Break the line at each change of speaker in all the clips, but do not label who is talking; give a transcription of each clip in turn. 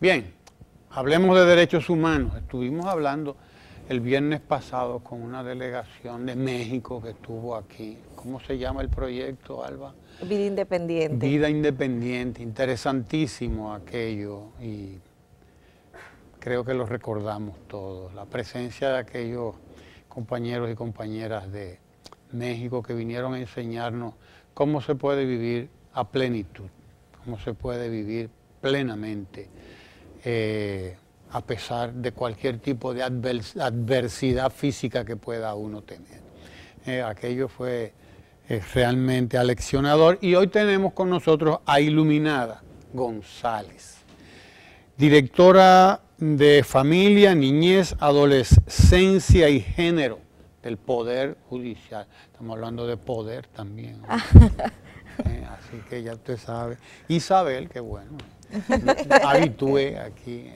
Bien, hablemos de derechos humanos. Estuvimos hablando el viernes pasado con una delegación de México que estuvo aquí. ¿Cómo se llama el proyecto, Alba? Vida
Independiente.
Vida Independiente, interesantísimo aquello y creo que lo recordamos todos. La presencia de aquellos compañeros y compañeras de México que vinieron a enseñarnos cómo se puede vivir a plenitud, cómo se puede vivir plenamente eh, a pesar de cualquier tipo de adversidad física que pueda uno tener. Eh, aquello fue eh, realmente aleccionador y hoy tenemos con nosotros a Iluminada González, directora de Familia, Niñez, Adolescencia y Género del Poder Judicial. Estamos hablando de poder también. ¿eh? así que ya usted sabe. Isabel, que bueno, habitué aquí,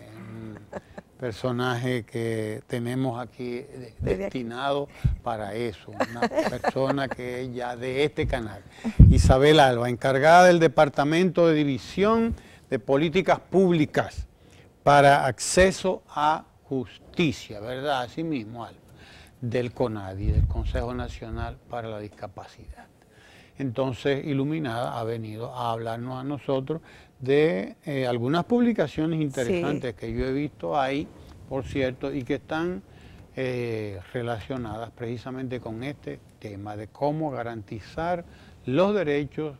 personaje que tenemos aquí destinado para eso, una persona que es ya de este canal. Isabel Alba, encargada del Departamento de División de Políticas Públicas para Acceso a Justicia, ¿verdad? Así mismo, Alba del CONADI, del Consejo Nacional para la Discapacidad entonces iluminada ha venido a hablarnos a nosotros de eh, algunas publicaciones interesantes que yo he visto ahí, por cierto, y que están eh, relacionadas precisamente con este tema de cómo garantizar los derechos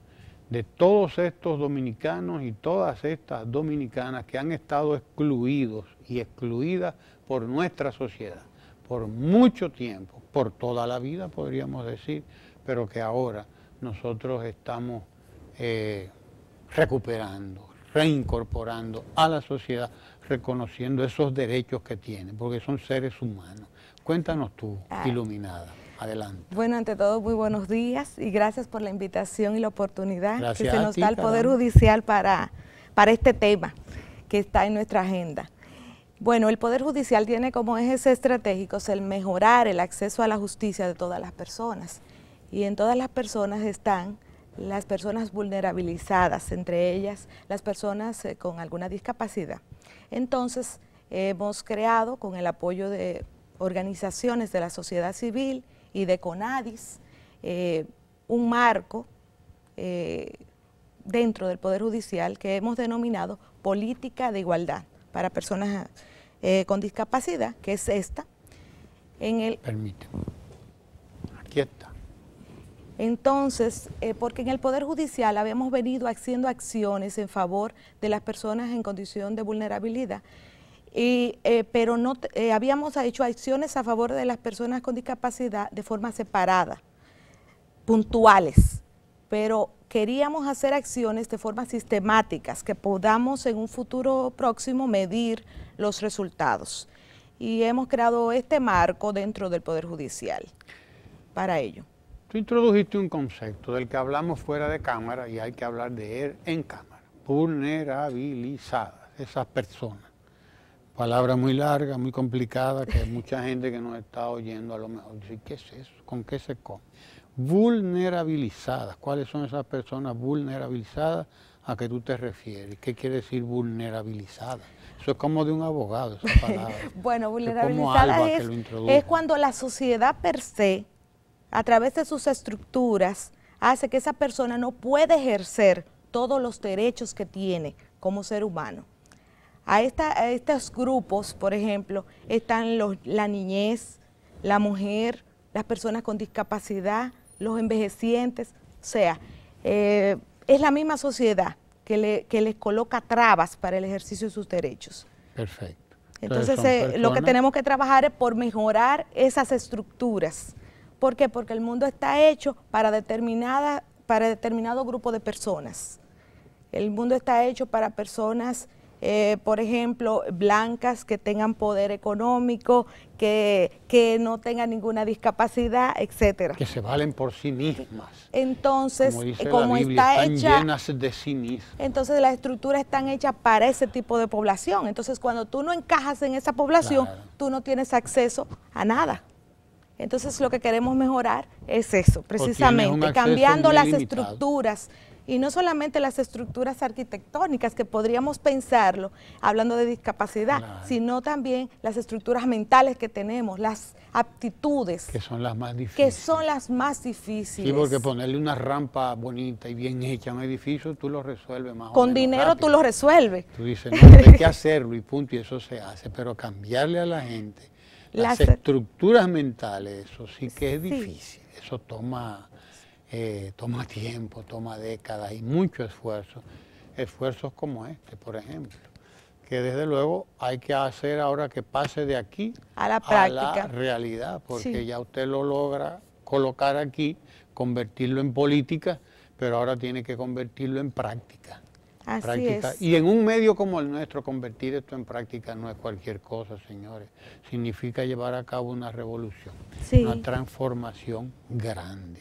de todos estos dominicanos y todas estas dominicanas que han estado excluidos y excluidas por nuestra sociedad por mucho tiempo, por toda la vida podríamos decir, pero que ahora nosotros estamos eh, recuperando, reincorporando a la sociedad, reconociendo esos derechos que tienen, porque son seres humanos. Cuéntanos tú, ah. iluminada. Adelante.
Bueno, ante todo, muy buenos días y gracias por la invitación y la oportunidad que se nos da el Poder Judicial para, para este tema que está en nuestra agenda. Bueno, el Poder Judicial tiene como ejes estratégicos el mejorar el acceso a la justicia de todas las personas y en todas las personas están las personas vulnerabilizadas, entre ellas las personas eh, con alguna discapacidad. Entonces, hemos creado con el apoyo de organizaciones de la sociedad civil y de CONADIS eh, un marco eh, dentro del Poder Judicial que hemos denominado Política de Igualdad para Personas con Discapacidad, que es esta. En el, entonces, eh, porque en el Poder Judicial habíamos venido haciendo acciones en favor de las personas en condición de vulnerabilidad, eh, pero no eh, habíamos hecho acciones a favor de las personas con discapacidad de forma separada, puntuales, pero queríamos hacer acciones de forma sistemática que podamos en un futuro próximo medir los resultados. Y hemos creado este marco dentro del Poder Judicial
para ello. Tú introdujiste un concepto del que hablamos fuera de cámara y hay que hablar de él en cámara. Vulnerabilizadas, esas personas. Palabra muy larga, muy complicada, que mucha gente que nos está oyendo a lo mejor dice, ¿qué es eso? ¿Con qué se come? Vulnerabilizadas, ¿cuáles son esas personas vulnerabilizadas? ¿A que tú te refieres? ¿Qué quiere decir vulnerabilizadas? Eso es como de un abogado, esa palabra.
bueno, vulnerabilizada es, es, cuando la sociedad per se a través de sus estructuras, hace que esa persona no pueda ejercer todos los derechos que tiene como ser humano. A, esta, estos grupos, por ejemplo, están los, la niñez, la mujer, las personas con discapacidad, los envejecientes, o sea, eh, es la misma sociedad que, le, les coloca trabas para el ejercicio de sus derechos.
Perfecto. Entonces, eh, lo que tenemos
que trabajar es por mejorar esas estructuras ¿Por qué? Porque el mundo está hecho para, determinada, para determinado grupo de personas. El mundo está hecho para personas, eh, por ejemplo, blancas que tengan poder económico, que, no tengan ninguna discapacidad, etcétera. Que
se valen por sí mismas.
Entonces, como, está hecha, llenas
de sí
Entonces las estructuras están hechas para ese tipo de población. Entonces, cuando tú no encajas en esa población, tú no tienes acceso a nada. Entonces lo que queremos mejorar es eso, precisamente, cambiando las estructuras y no solamente las estructuras arquitectónicas que podríamos pensarlo hablando de discapacidad, sino también las estructuras mentales que tenemos, las aptitudes
que son las más difíciles.
Que son las más difíciles. Sí, porque
ponerle una rampa bonita y bien hecha a un edificio, tú lo resuelves más Con o menos
dinero tú lo resuelves.
Tú dices, no, hay que hacerlo y punto, y eso se hace, pero cambiarle a la gente las, estructuras mentales, eso sí que es difícil, eso toma, eh, toma tiempo, toma décadas y mucho esfuerzo, esfuerzos como este, por ejemplo, que desde luego hay que hacer ahora que pase de aquí a la, práctica. realidad, porque ya usted lo logra colocar aquí, convertirlo en política, pero ahora tiene que convertirlo en práctica. Y en un medio como el nuestro, convertir esto en práctica no es cualquier cosa, señores. Significa llevar a cabo una revolución, una transformación grande.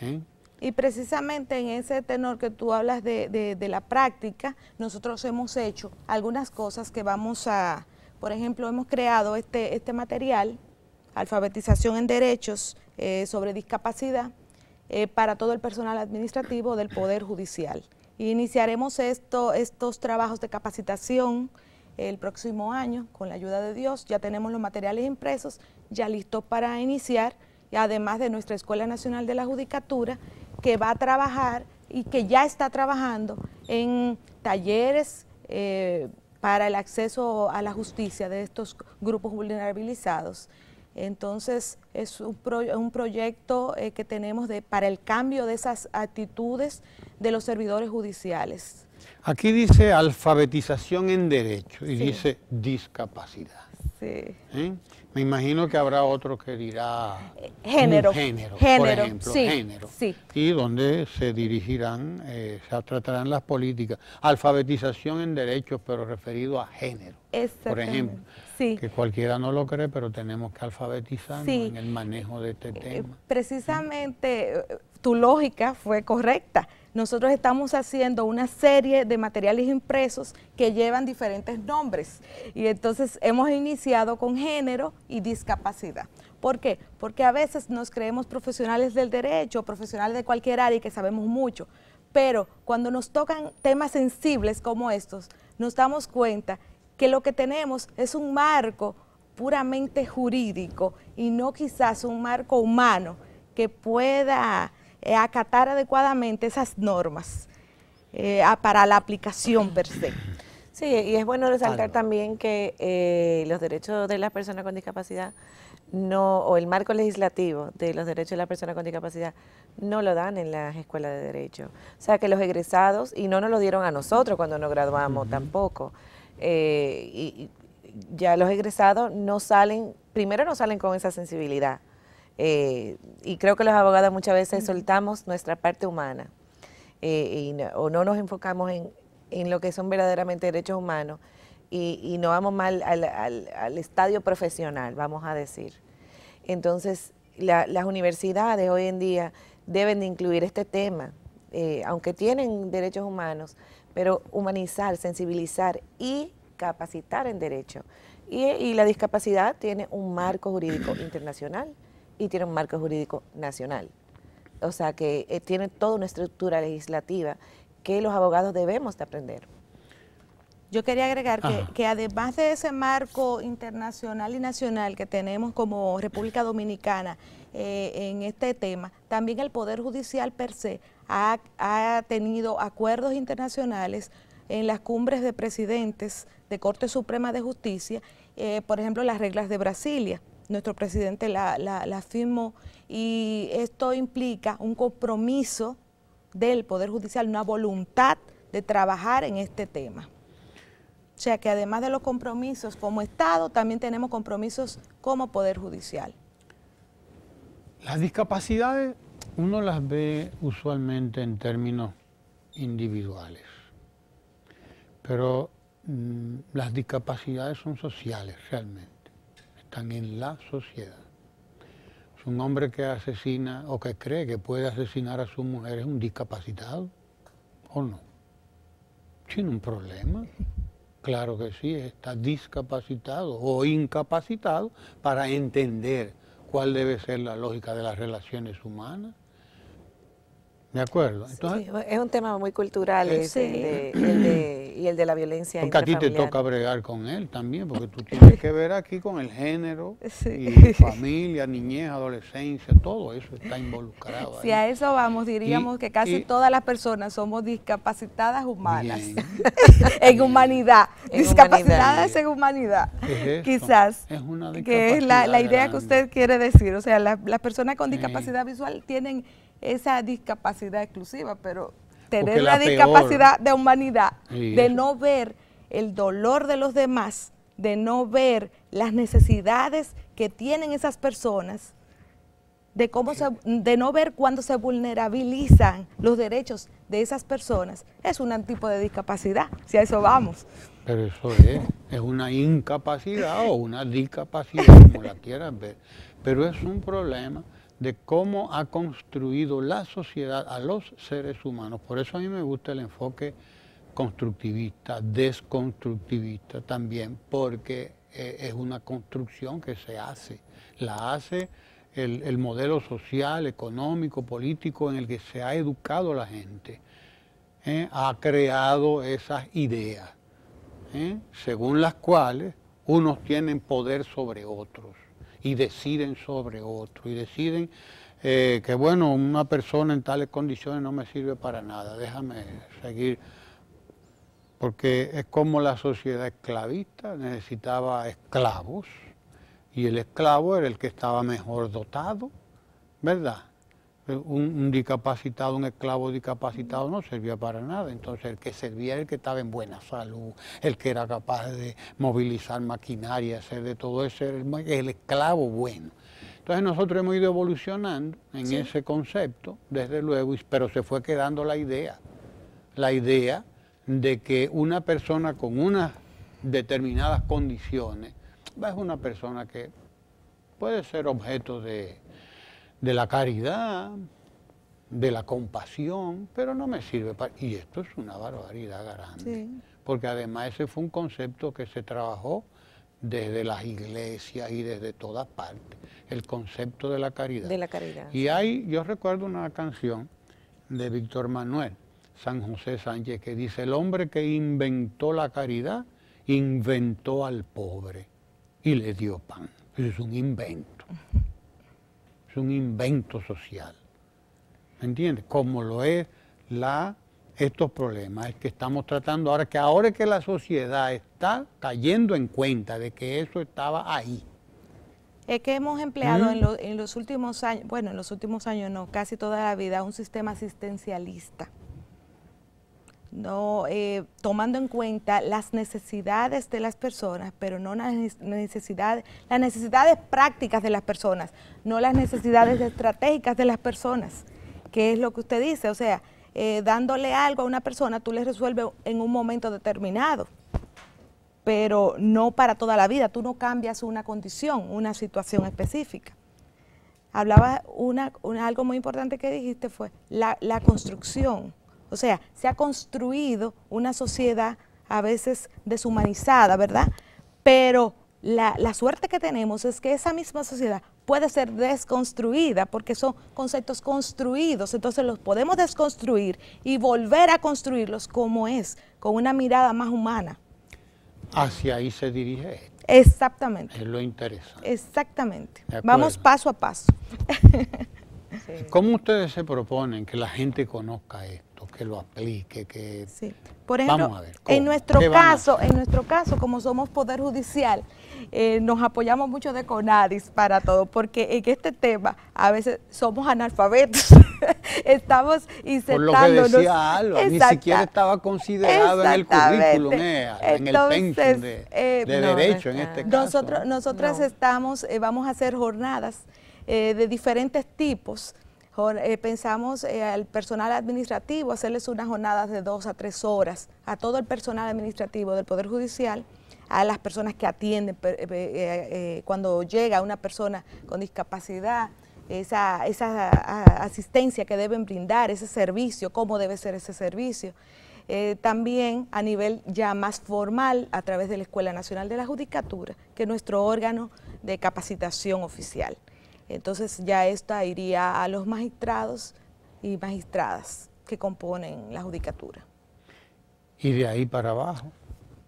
¿eh?
Y precisamente en ese tenor que tú hablas de, la práctica, nosotros hemos hecho algunas cosas que vamos a, por ejemplo, hemos creado este, este material, alfabetización en derechos eh, sobre discapacidad, eh, para todo el personal administrativo del Poder Judicial. Iniciaremos estos trabajos de capacitación el próximo año, con la ayuda de Dios. Ya tenemos los materiales impresos, ya listos para iniciar, además de nuestra Escuela Nacional de la Judicatura, que va a trabajar y que ya está trabajando en talleres eh, para el acceso a la justicia de estos grupos vulnerabilizados. Entonces, es un, proyecto eh, que tenemos para el cambio de esas actitudes de los servidores judiciales.
Aquí dice alfabetización en derecho y dice discapacidad. Sí. ¿Eh? Me imagino que habrá otro que dirá género, mm, género, género, por ejemplo, género, y donde se dirigirán, eh, se tratarán las políticas, alfabetización en derechos, pero referido a género, por ejemplo, que cualquiera no lo cree, pero tenemos que alfabetizar en el manejo de este eh, tema.
precisamente, eh, tu lógica fue correcta nosotros estamos haciendo una serie de materiales impresos que llevan diferentes nombres. Y entonces hemos iniciado con género y discapacidad. ¿Por qué? Porque a veces nos creemos profesionales del derecho, profesionales de cualquier área y que sabemos mucho. Pero cuando nos tocan temas sensibles como estos, nos damos cuenta que lo que tenemos es un marco puramente jurídico y no quizás un marco humano que pueda eh, acatar adecuadamente esas normas eh, para la aplicación per se.
Sí, y es bueno resaltar también que eh, los derechos de las personas con discapacidad no, o el marco legislativo de los derechos de las personas con discapacidad no lo dan en las escuelas de derecho. O sea que los egresados, y no nos lo dieron a nosotros cuando nos graduamos tampoco, y ya los egresados no salen, primero no salen con esa sensibilidad eh, y creo que los abogados muchas veces soltamos nuestra parte humana eh, o no nos enfocamos en, en, lo que son verdaderamente derechos humanos y, no vamos mal al, estadio profesional, vamos a decir. Entonces, las universidades hoy en día deben de incluir este tema, eh, aunque tienen derechos humanos, pero humanizar, sensibilizar y capacitar en derecho. y la discapacidad tiene un marco jurídico internacional y tiene un marco jurídico nacional. O sea que eh, tiene toda una estructura legislativa que los abogados debemos de aprender. Yo quería agregar que, además de
ese marco internacional y nacional que tenemos como República Dominicana eh, en este tema, también el Poder Judicial per se ha, tenido acuerdos internacionales en las cumbres de presidentes de Corte Suprema de Justicia, eh, por ejemplo, las reglas de Brasilia nuestro presidente la, la, la firmó y esto implica un compromiso del Poder Judicial, una voluntad de trabajar en este tema. O sea que además de los compromisos como Estado, también tenemos compromisos como Poder Judicial.
Las discapacidades uno las ve usualmente en términos individuales, pero mm, las discapacidades son sociales realmente. Están en la sociedad. un hombre que asesina o que cree que puede asesinar a su mujer es un discapacitado o no. Tiene un problema. Claro que sí, está discapacitado o incapacitado para entender cuál debe ser la lógica de las relaciones humanas. De acuerdo.
es un tema muy cultural eh, y el de la violencia Porque a ti te toca
bregar con él también, porque tú tienes que ver aquí con el género, y familia, niñez, adolescencia, todo eso está involucrado. Si a eso vamos, diríamos que casi todas
las personas somos discapacitadas humanas. en humanidad. discapacitadas en humanidad. Quizás. Es una Que es la, idea que usted quiere decir. O sea, las personas con discapacidad visual tienen esa discapacidad exclusiva, pero tener la, discapacidad de humanidad, de no ver el dolor de los demás, de no ver las necesidades que tienen esas personas, de cómo de no ver cuando se vulnerabilizan los derechos de esas personas, es un tipo de discapacidad, si a eso vamos.
Pero eso es, es una incapacidad o una discapacidad, como la quieran ver, pero es un problema de cómo ha construido la sociedad a los seres humanos. Por eso a mí me gusta el enfoque constructivista, desconstructivista también, porque eh, es una construcción que se hace, la hace el, modelo social, económico, político en el que se ha educado la gente, ¿eh? ha creado esas ideas, ¿eh? según las cuales unos tienen poder sobre otros y deciden sobre otro y deciden eh, que bueno, una persona en tales condiciones no me sirve para nada, déjame seguir, porque es como la sociedad esclavista necesitaba esclavos y el esclavo era el que estaba mejor dotado, ¿verdad? un, discapacitado, un esclavo discapacitado no servía para nada. Entonces el que servía era el que estaba en buena salud, el que era capaz de movilizar maquinaria, hacer de todo eso, el, el esclavo bueno. Entonces nosotros hemos ido evolucionando en ese concepto, desde luego, pero se fue quedando la idea, la idea de que una persona con unas determinadas condiciones es una persona que puede ser objeto de de la caridad, de la compasión, pero no me sirve para... Y esto es una barbaridad grande, porque además ese fue un concepto que se trabajó desde las iglesias y desde todas partes, el concepto de la caridad. De la caridad. Y hay, yo recuerdo una canción de Víctor Manuel, San José Sánchez, que dice, el hombre que inventó la caridad, inventó al pobre y le dio pan. Es un invento. es un invento social. ¿Me entiendes? Como lo es la, estos problemas que estamos tratando ahora, que ahora que la sociedad está cayendo en cuenta de que eso estaba ahí.
Es que hemos empleado en los últimos años, bueno, en los últimos años no, casi toda la vida, un sistema asistencialista no eh, tomando en cuenta las necesidades de las personas, pero no las necesidades, las necesidades prácticas de las personas, no las necesidades estratégicas de las personas, que es lo que usted dice, o sea, eh, dándole algo a una persona, tú le resuelves en un momento determinado, pero no para toda la vida, tú no cambias una condición, una situación específica. Hablaba una algo muy importante que dijiste fue la construcción o sea, se ha construido una sociedad a veces deshumanizada, ¿verdad? Pero la, suerte que tenemos es que esa misma sociedad puede ser desconstruida porque son conceptos construidos, entonces los podemos desconstruir y volver a construirlos como es, con una mirada más humana.
Hacia ahí se dirige esto.
Exactamente. Es lo interesante. Exactamente. Vamos paso a paso.
¿Cómo ustedes se proponen que la gente conozca esto? que lo aplique, que Por ejemplo, en nuestro caso,
en nuestro caso, como somos poder judicial, eh, nos apoyamos mucho de Conadis para todo, porque en este tema a veces somos analfabetos, estamos insertándonos. ni siquiera estaba
considerado en el currículum, eh, en el de, eh, derecho en este caso. Nosotros,
nosotras estamos, vamos a hacer jornadas de diferentes tipos eh, pensamos eh, al personal administrativo hacerles unas jornadas de dos a tres horas a todo el personal administrativo del Poder Judicial, a las personas que atienden eh, cuando llega una persona con discapacidad, esa, asistencia que deben brindar, ese servicio, cómo debe ser ese servicio. también a nivel ya más formal a través de la Escuela Nacional de la Judicatura, que nuestro órgano de capacitación oficial. Entonces ya esto iría a los magistrados y magistradas que componen la judicatura.
¿Y de ahí para abajo?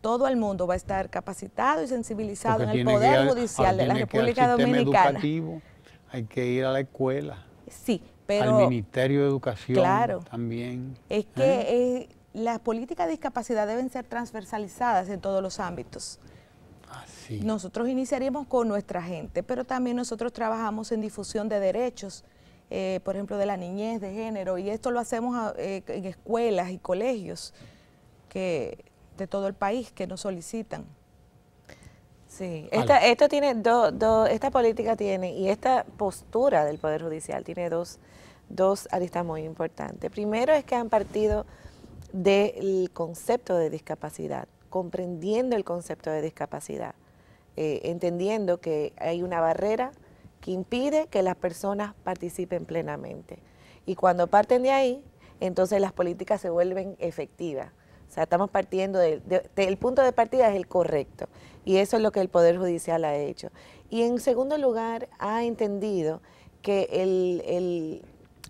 Todo el mundo va a estar capacitado y sensibilizado en el Poder Judicial de la República Dominicana. Educativo,
hay que ir a la escuela.
Sí, pero... Al
Ministerio de Educación también. Es ¿eh? que
eh, las políticas de discapacidad deben ser transversalizadas en todos los ámbitos. Nosotros iniciaríamos con nuestra gente, pero también nosotros trabajamos en difusión de derechos, eh, por ejemplo, de la niñez, de género, y esto lo hacemos ah, eh, en escuelas y
colegios que, de todo el país que nos solicitan. Sí, esta, esto tiene esta política tiene y esta postura del Poder Judicial tiene dos, dos aristas muy importantes. Primero es que han partido del concepto de discapacidad, comprendiendo el concepto de discapacidad. Eh, entendiendo que hay una barrera que impide que las personas participen plenamente. Y cuando parten de ahí, entonces las políticas se vuelven efectivas. O sea, estamos partiendo del el punto de partida es el correcto. Y eso es lo que el Poder Judicial ha hecho. Y en segundo lugar, ha entendido que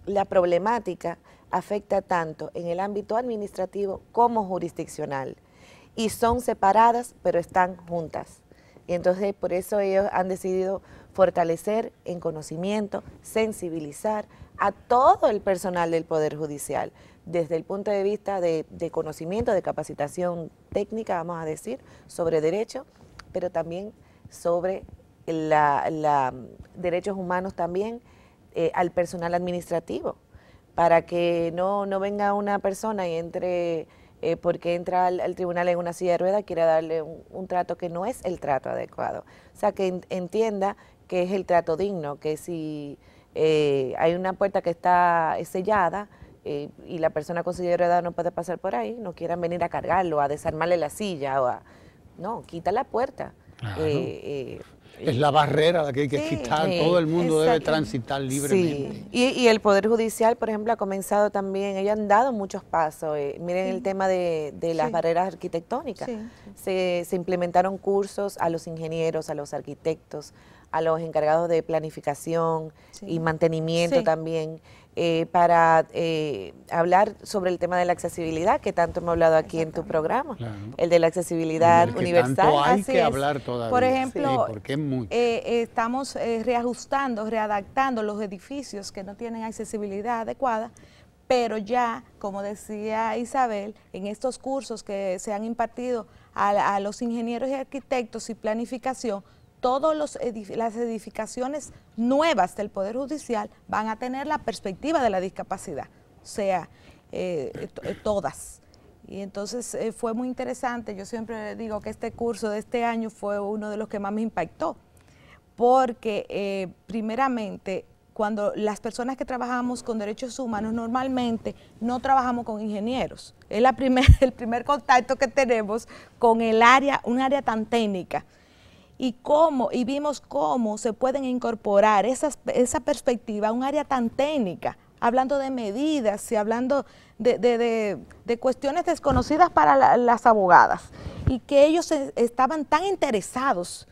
la problemática afecta tanto en el ámbito administrativo como jurisdiccional. Y son separadas, pero están juntas. Y entonces por eso ellos han decidido fortalecer en conocimiento, sensibilizar a todo el personal del Poder Judicial, desde el punto de vista de, conocimiento, de capacitación técnica, vamos a decir, sobre derecho, pero también sobre la, derechos humanos también eh, al personal administrativo, para que no venga una persona y entre eh, porque entra al, tribunal en una silla de ruedas, quiere darle un, trato que no es el trato adecuado. O sea, que entienda que es el trato digno, que si eh, hay una puerta que está sellada eh, y la persona con silla de ruedas no puede pasar por ahí, no quieran venir a cargarlo, a desarmarle la silla o a... No, quita la puerta.
Es la barrera la que hay que quitar, eh, todo el mundo debe transitar libremente.
Y, el Poder Judicial, por ejemplo, ha comenzado también, ellos han dado muchos pasos. Eh, miren el tema de, las barreras arquitectónicas. Se, se implementaron cursos a los ingenieros, a los arquitectos, a los encargados de planificación y mantenimiento también. Eh, para eh, hablar sobre el tema de la accesibilidad que tanto hemos hablado aquí en tu programa, el de la accesibilidad universal. que hablar todavía.
Por ejemplo,
eh, estamos reajustando, readaptando los edificios que no tienen accesibilidad adecuada, pero ya, como decía Isabel, en estos cursos que se han impartido a, a los ingenieros y arquitectos y planificación, todas las edificaciones nuevas del Poder Judicial van a tener la perspectiva de la discapacidad, o sea, eh, eh, todas. Y entonces eh, fue muy interesante, yo siempre digo que este curso de este año fue uno de los que más me impactó, porque primeramente cuando las personas que trabajamos con derechos humanos normalmente no trabajamos con ingenieros. Es la el primer contacto que tenemos con el área, un área tan técnica y cómo y vimos cómo se pueden incorporar esa perspectiva a un área tan técnica, hablando de medidas y hablando de, de, de, cuestiones desconocidas para las abogadas y que ellos estaban tan interesados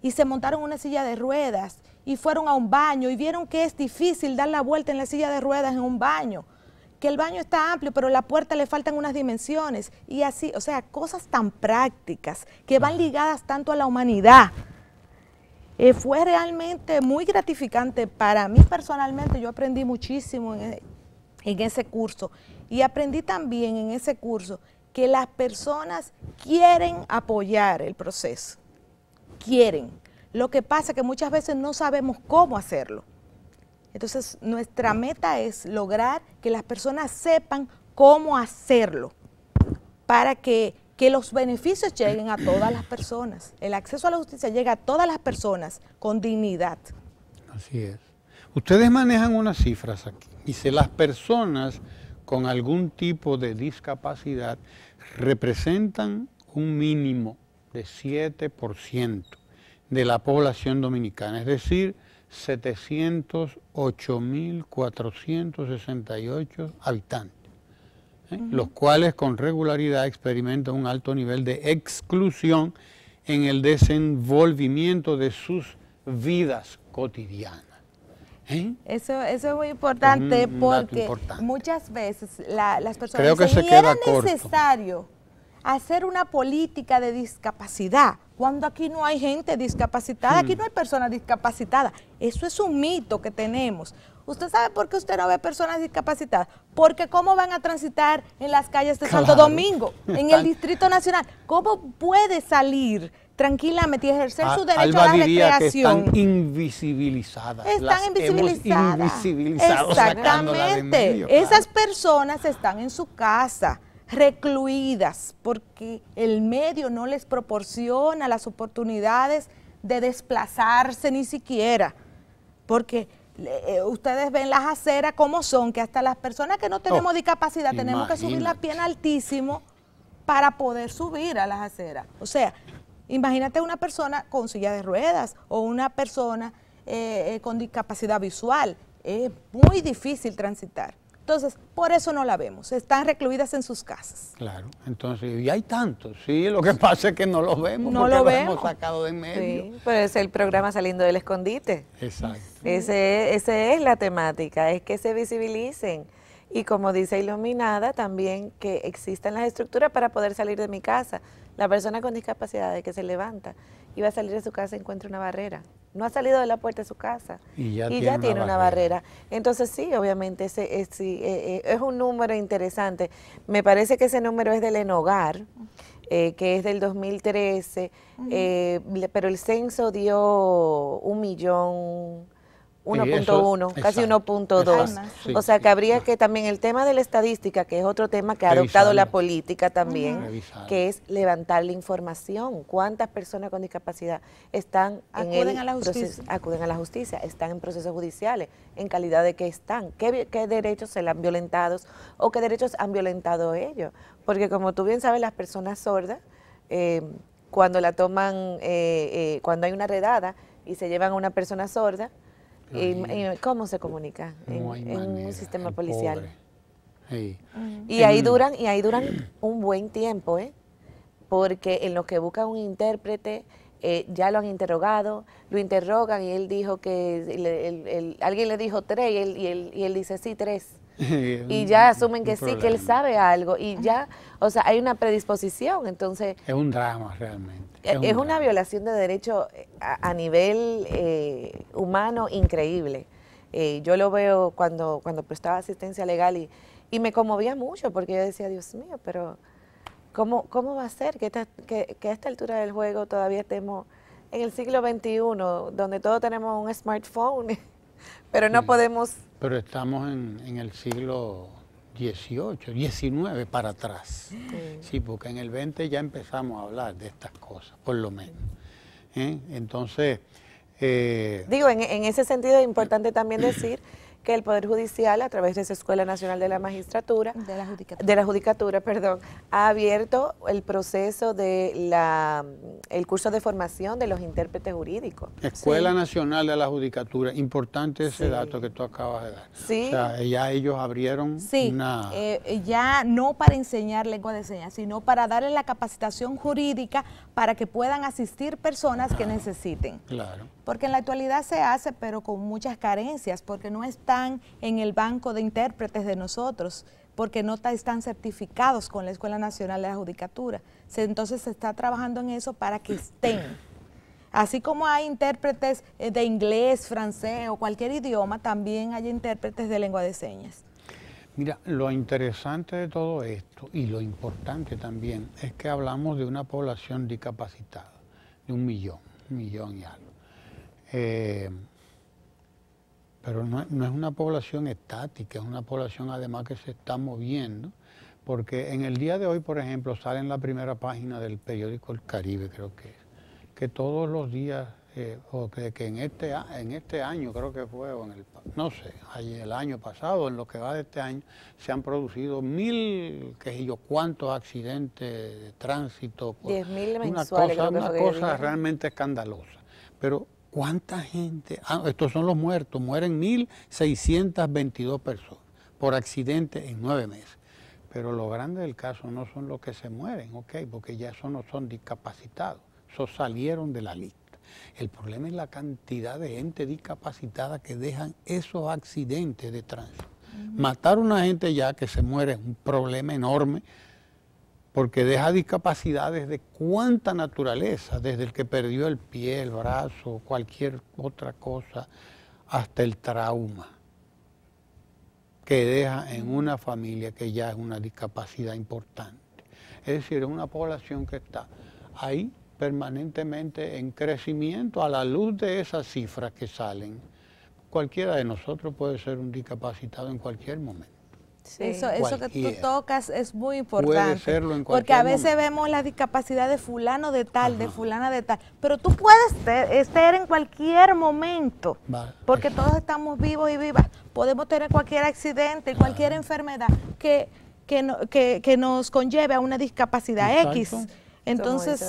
y se montaron una silla de ruedas y fueron a un baño y vieron que es difícil dar la vuelta en la silla de ruedas en un baño que el baño está amplio, pero la puerta le faltan unas dimensiones. Y así, o sea, cosas tan prácticas que van ligadas tanto a la humanidad. Eh, fue realmente muy gratificante para mí personalmente, yo aprendí muchísimo en, en ese curso y aprendí también en ese curso que las personas quieren apoyar el proceso, quieren. Lo que pasa es que muchas veces no sabemos cómo hacerlo. Entonces, nuestra meta es lograr que las personas sepan cómo hacerlo para que, los beneficios lleguen a todas las personas. El acceso a la justicia llega a todas las personas con dignidad.
Así es. Ustedes manejan unas cifras aquí. Dice, las personas con algún tipo de discapacidad representan un mínimo de 7% de la población dominicana, es decir, 708.468 habitantes, ¿eh? los cuales con regularidad experimentan un alto nivel de exclusión en el desenvolvimiento de sus vidas cotidianas. ¿eh? Eso,
eso es muy importante porque muchas veces las personas Creo que se queda era necesario hacer una política de discapacidad cuando aquí no hay gente discapacitada, aquí hmm. no hay personas discapacitadas. Eso es un mito que tenemos. ¿Usted sabe por qué usted no ve personas discapacitadas? Porque cómo van a transitar en las calles de Santo Domingo, en el Distrito Nacional. ¿Cómo puede salir tranquilamente y ejercer ah, su derecho a la recreación? están
invisibilizadas. Están invisibilizadas. Exactamente. Esas
personas están en su casa recluidas porque el medio no les proporciona las oportunidades de desplazarse ni siquiera, porque eh, ustedes ven las aceras como son, que hasta las personas que no tenemos discapacidad tenemos que subir la pierna altísimo para poder subir a las aceras. O sea, imagínate una persona con silla de ruedas o una persona eh, eh, con discapacidad visual. Es muy difícil transitar. Entonces, por eso no la vemos, están recluidas en sus casas.
Claro, entonces, y hay tantos, sí, lo que pasa es que no los vemos, no lo, vemos. hemos sacado de en medio. Sí,
pero es el programa Saliendo del Escondite. Exacto. Ese, esa es la temática, es que se visibilicen y como dice Iluminada, también que existan las estructuras para poder salir de mi casa. La persona con discapacidad de que se levanta y va a salir de su casa encuentra una barrera no ha salido de la puerta de su casa
y ya, tiene, una
barrera. Entonces sí, obviamente ese, eh, eh, es un número interesante. Me parece que ese número es del Enogar, eh, que es del 2013, pero el censo dio un millón
1.1, casi
1.2. o sea que habría que también el tema de la estadística, que es otro tema que ha adoptado la política también, que es levantar la información. ¿Cuántas personas con discapacidad están acuden a la justicia. acuden a la justicia, están en procesos judiciales, en calidad de qué están? ¿Qué, derechos se le han violentado o qué derechos han violentado ellos? Porque como tú bien sabes, las personas sordas, eh, cuando la toman, eh, eh, cuando hay una redada y se llevan a una persona sorda, ¿Y, cómo se comunica en, un sistema policial? Y ahí duran, y ahí duran un buen tiempo, ¿eh? porque en lo que buscan un intérprete eh, ya lo han interrogado, lo interrogan y él dijo que, alguien le dijo tres y él, y él dice sí, tres.
y ya asumen que sí, que él sabe
algo y ya, o sea, hay una predisposición, entonces...
Es un drama realmente. Eh, es, una
violación de derecho eh, a, nivel eh, humano increíble. yo lo veo cuando, cuando prestaba asistencia legal y, me conmovía mucho porque yo decía, Dios mío, pero ¿cómo, cómo va a ser que, que a esta altura del juego todavía estemos en el siglo XXI, donde todos tenemos un smartphone? Pero no podemos...
Pero estamos en, el siglo 18, 19 para atrás. Sí. porque en el 20 ya empezamos a hablar de estas cosas, por lo menos. ¿eh? Entonces... Eh,
Digo, en, ese sentido es importante también decir el Poder Judicial, a través de esa Escuela Nacional de la Magistratura, de la Judicatura, perdón, ha abierto el proceso de la, el curso de formación de los intérpretes jurídicos.
Escuela Nacional de la Judicatura, importante ese dato que tú acabas de dar. Sí. ya ellos abrieron una...
Eh, ya no para enseñar lengua de señas, sino para darle la capacitación jurídica para que puedan asistir personas que necesiten. Claro. Porque en la actualidad se hace, pero con muchas carencias, porque no están en el banco de intérpretes de nosotros, porque no están certificados con la Escuela Nacional de la Judicatura. Entonces se está trabajando en eso para que estén. Así como hay intérpretes eh, de inglés, francés o cualquier idioma, también hay intérpretes de lengua de señas.
Mira, lo interesante de todo esto y lo importante también es que hablamos de una población discapacitada, de un millón, un millón y algo. Eh, pero no, no, es una población estática, es una población además que se está moviendo, porque en el día de hoy, por ejemplo, sale en la primera página del periódico El Caribe, creo que es, que todos los días eh, que en este, en este año creo que fue, en el, no sé, el año pasado, en lo que va de este año, se han producido mil, qué sé yo, cuántos accidentes de tránsito.
una cosa, una cosa
realmente escandalosa. Pero ¿cuánta gente? Ah, estos son los muertos, mueren mil 1.622 personas por accidente en nueve meses. Pero lo grande del caso no son los que se mueren, ¿ok? Porque ya esos no son discapacitados, esos salieron de la lista. El problema es la cantidad de gente discapacitada que dejan esos accidentes de tránsito. Matar a una gente ya que se muere es un problema enorme porque deja discapacidades de cuánta naturaleza, desde el que perdió el pie, el brazo, cualquier otra cosa, hasta el trauma que deja en una familia que ya es una discapacidad importante. Es decir, una población que está ahí permanentemente en crecimiento a la luz de esas cifras que salen. Cualquiera de nosotros puede ser un discapacitado en cualquier momento. Eso, que tú
tocas es muy importante. porque a veces vemos la discapacidad de fulano de tal, de fulana de tal, pero tú puedes estar en cualquier momento, porque todos estamos vivos y vivas. Podemos tener cualquier accidente, cualquier enfermedad que, que, nos conlleve a una discapacidad X entonces,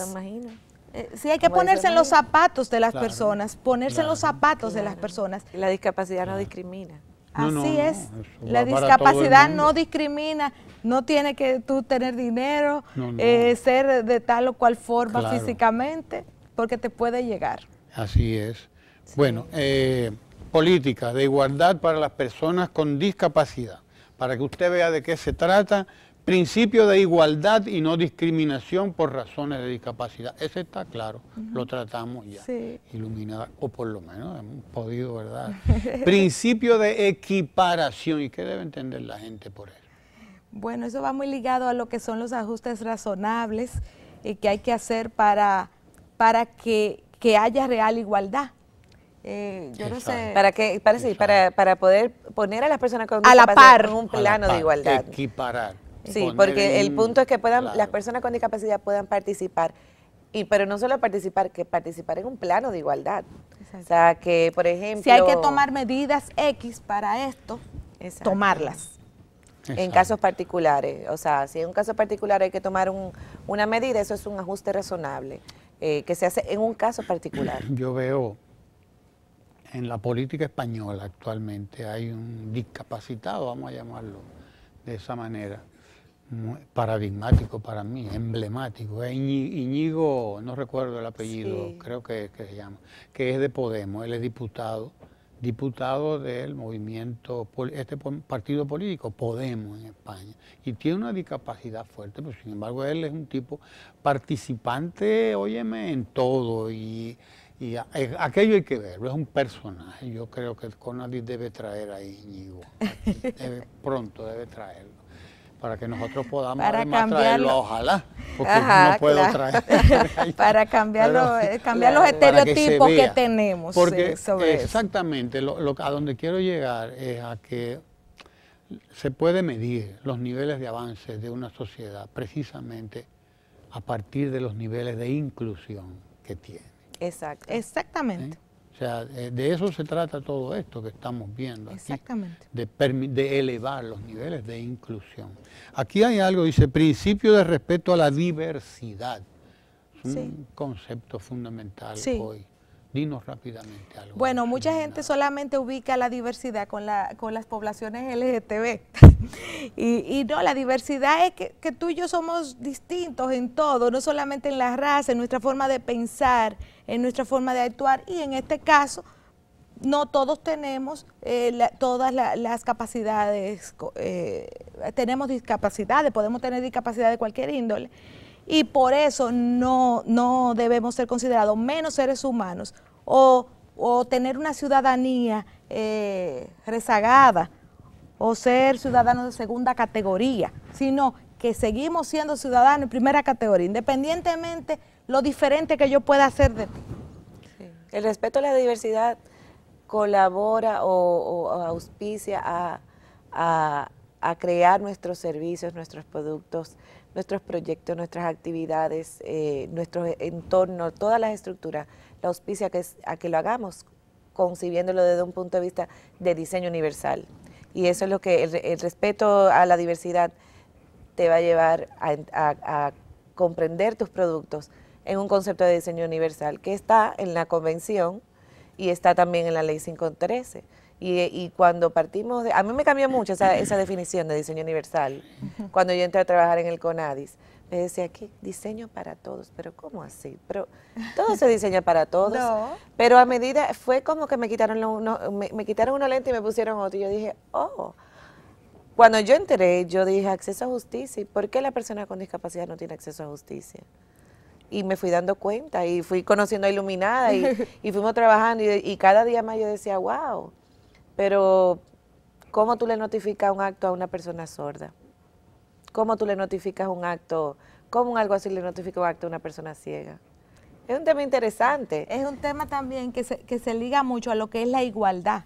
eh, sí, hay que ponerse en los zapatos de las personas, ponerse en los zapatos de las personas. la
discapacidad no discrimina.
Así es, la discapacidad no
discrimina, no tiene que tú tener dinero, eh, ser de tal o cual forma físicamente, porque te puede llegar.
Así es. Bueno, eh, política de igualdad para las personas con discapacidad, para que usted vea de qué se trata Principio de igualdad y no discriminación por razones de discapacidad. Ese está claro, lo tratamos ya. Sí. Iluminada, o por lo menos hemos podido, ¿verdad? Principio de equiparación. ¿Y qué debe entender la gente por eso?
Bueno, eso va muy ligado a lo que son los ajustes razonables y eh, que hay que hacer para, para que,
haya real igualdad. Eh,
yo no sé.
¿Para
para, poder poner a las personas con discapacidad a la par. en un plano de igualdad.
Equiparar. Sí, porque el punto es que puedan las
personas con discapacidad puedan participar. Y pero no solo participar, que participar en un plano de igualdad. O sea, que por ejemplo, si hay que tomar
medidas X para
esto, tomarlas. En casos particulares, o sea, si en un caso particular hay que tomar una medida, eso es un ajuste razonable eh, que se hace en un caso
particular. Yo veo en la política española actualmente hay un discapacitado, vamos a llamarlo de esa manera, paradigmático para mí, emblemático. Eh, Iñigo, no recuerdo el apellido, creo que, se llama, que es de Podemos, él es diputado, diputado del movimiento, este partido político, Podemos en España, y tiene una discapacidad fuerte, pero sin embargo él es un tipo participante, óyeme, en todo, y, e, aquello hay que verlo, es un personaje, yo creo que Conadis debe traer a Iñigo, pronto debe traer para que nosotros podamos para traerlo, ojalá, porque no puedo traer. para cambiarlo eh, cambiar los estereotipos que, tenemos porque, eh, Exactamente, lo, a donde quiero llegar es a que se puede medir los niveles de avance de una sociedad precisamente a partir de los niveles de inclusión que tiene.
exactamente.
O sea, eh, de eso se trata todo esto que estamos viendo. De, elevar los niveles de inclusión. Aquí hay algo, dice, principio de respeto a la diversidad. un concepto fundamental hoy. Dinos rápidamente algo.
Bueno, mucha gente solamente ubica la diversidad con, las poblaciones LGTB. y, no, la diversidad es que, tú y yo somos distintos en todo, no solamente en la raza, en nuestra forma de pensar, en nuestra forma de actuar y en este caso no todos tenemos eh, todas las capacidades, eh, tenemos discapacidades, podemos tener discapacidad de cualquier índole y por eso no, debemos ser considerados menos seres humanos o, tener una ciudadanía eh, rezagada o ser ciudadanos de segunda categoría, sino que seguimos siendo ciudadanos de primera categoría, independientemente lo diferente que yo pueda hacer de ti.
El respeto a la diversidad colabora o, auspicia a crear nuestros servicios, nuestros productos nuestros proyectos, nuestras actividades, eh, nuestro nuestros entornos, todas las estructuras, la auspicia que es, a que lo hagamos, concibiéndolo desde un punto de vista de diseño universal. Y eso es lo que el, respeto a la diversidad te va a llevar a, a comprender tus productos en un concepto de diseño universal que está en la convención y está también en la ley 513. Y, cuando partimos, de, a mí me cambió mucho esa, definición de diseño universal. Cuando yo entré a trabajar en el CONADIS, me decía ¿qué? diseño para todos, pero ¿cómo así? Pero todo se diseña para todos. Pero a medida, fue como que me quitaron, uno, me, quitaron una lente y me pusieron otro. Y yo dije, oh. Cuando yo entré, yo dije, acceso a justicia. ¿Y por qué la persona con discapacidad no tiene acceso a justicia? y me fui dando cuenta y fui conociendo a Iluminada y, fuimos trabajando y, y, cada día más yo decía, wow, pero, ¿cómo tú le notificas un acto a una persona sorda? ¿Cómo tú le notificas un acto, cómo algo así le notifica un acto a una persona ciega? Es un tema interesante.
Es un tema también que se, liga mucho a lo que es la igualdad,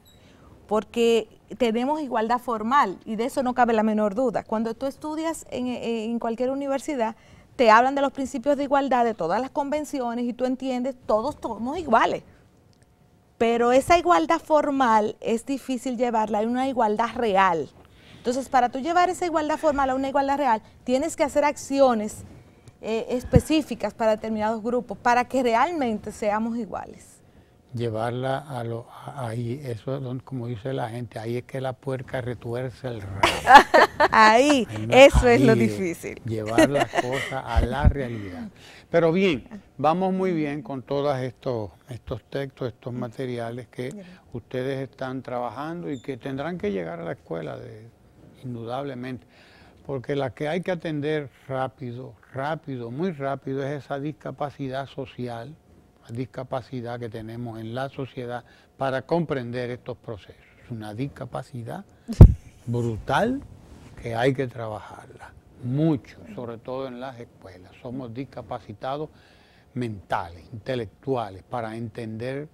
porque tenemos igualdad formal y de eso no cabe la menor duda. Cuando tú estudias en, en cualquier universidad, te hablan de los principios de igualdad, de todas las convenciones y tú entiendes, todos somos iguales pero esa igualdad formal es difícil llevarla a una igualdad real. Entonces, para tú llevar esa igualdad formal a una igualdad real, tienes que hacer acciones eh, específicas para determinados grupos, para que realmente seamos
iguales. Llevarla a lo ahí, eso es como dice la gente, ahí es que la puerca retuerce el rabo. ahí, eso es lo difícil. llevar las cosas a la realidad. Pero bien, ah. vamos muy bien con todos estos, estos textos, estos materiales que ustedes están trabajando y que tendrán que llegar a la escuela, indudablemente. Porque la que hay que atender rápido, rápido, muy rápido, es esa discapacidad social, la discapacidad que tenemos en la sociedad para comprender estos procesos. Es una discapacidad brutal que hay que trabajarla mucho, sobre todo en las escuelas. Somos discapacitados mentales, intelectuales, para entender,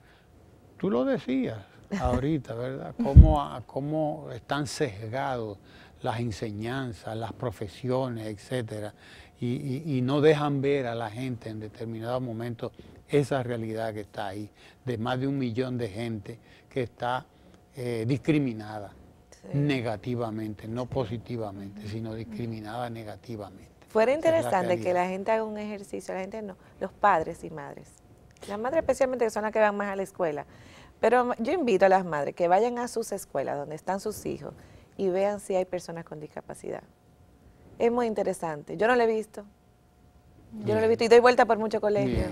tú lo decías ahorita, ¿verdad? Cómo, están sesgados las enseñanzas, las profesiones, etcétera, y, no dejan ver a la gente en determinados momentos esa realidad que está ahí, de más de un millón de gente que está eh, discriminada negativamente, no positivamente, sino discriminada negativamente. Fuera interesante que la
gente haga un ejercicio, la gente no, los padres y madres. Las madres especialmente que son las que van más a la escuela. Pero yo invito a las madres que vayan a sus escuelas donde están sus hijos y vean si hay personas con discapacidad. Es muy interesante. Yo no lo he visto. Yo no lo he visto y doy vuelta por muchos colegios.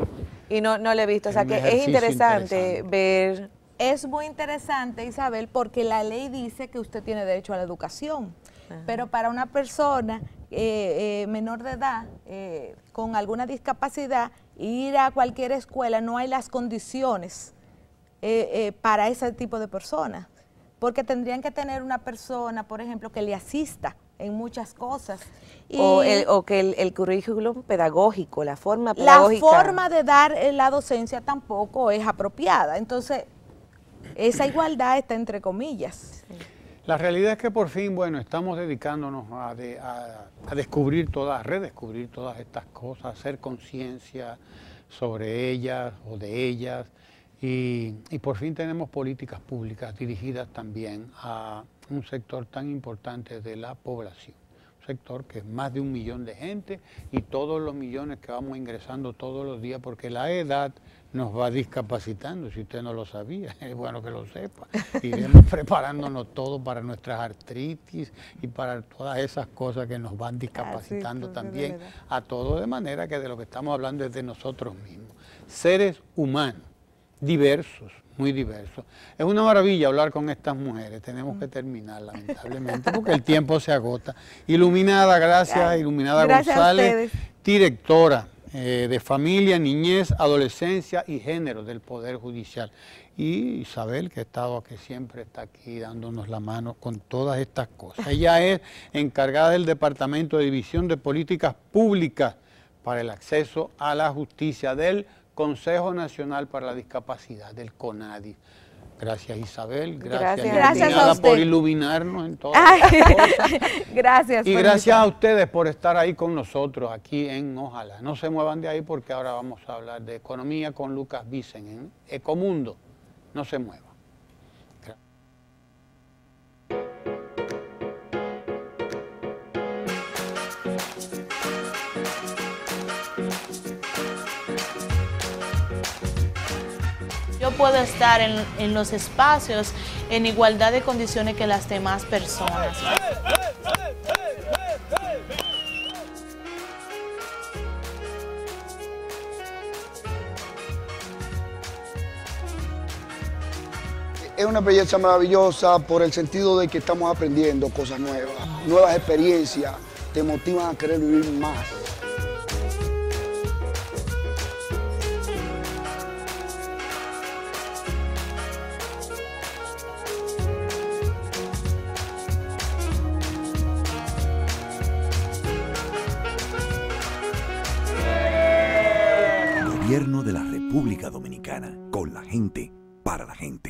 Y no, no lo he visto. O sea que es interesante, ver es
muy interesante, Isabel, porque la ley dice que usted tiene derecho a la educación, pero para una persona eh, eh, menor de edad, eh, con alguna discapacidad, ir a cualquier escuela, no hay las condiciones para ese tipo de personas, porque tendrían que tener una persona, por ejemplo, que le asista en muchas cosas.
o, que el, el, currículum pedagógico, la forma pedagógica. La forma
de dar la docencia tampoco es apropiada. Entonces, esa igualdad está entre comillas.
La realidad es que por fin, bueno, estamos dedicándonos a, descubrir todas, a redescubrir todas estas cosas, hacer conciencia sobre ellas o de ellas. Y, y, por fin tenemos políticas públicas dirigidas también a un sector tan importante de la población. Un sector que es más de un millón de gente y todos los millones que vamos ingresando todos los días, porque la edad nos va discapacitando, si usted no lo sabía, es bueno que lo sepa. Iremos preparándonos todo para nuestras artritis y para todas esas cosas que nos van discapacitando también, a todo de manera que de lo que estamos hablando es de nosotros mismos. Seres humanos, diversos, muy diversos. Es una maravilla hablar con estas mujeres, tenemos que mm. terminar lamentablemente porque el tiempo se agota. Iluminada, gracias, Iluminada González, directora eh, de familia, niñez, adolescencia y género del Poder Judicial. Y Isabel, que, estado, que siempre está aquí dándonos la mano con todas estas cosas. Ella es encargada del Departamento de División de Políticas Públicas para el Acceso a la Justicia del Consejo Nacional para la Discapacidad, del CONADI. Gracias Isabel, gracias, a por iluminarnos en todas Gracias. Y gracias a ustedes por estar ahí con nosotros aquí en Ojalá. No se muevan de ahí porque ahora vamos a hablar de economía con Lucas Vicen en Ecomundo. No se muevan.
puedo estar en, en los espacios en igualdad de condiciones que las demás personas.
es una belleza maravillosa por el sentido de que estamos aprendiendo cosas nuevas, nuevas experiencias, te motivan a querer vivir más. gente.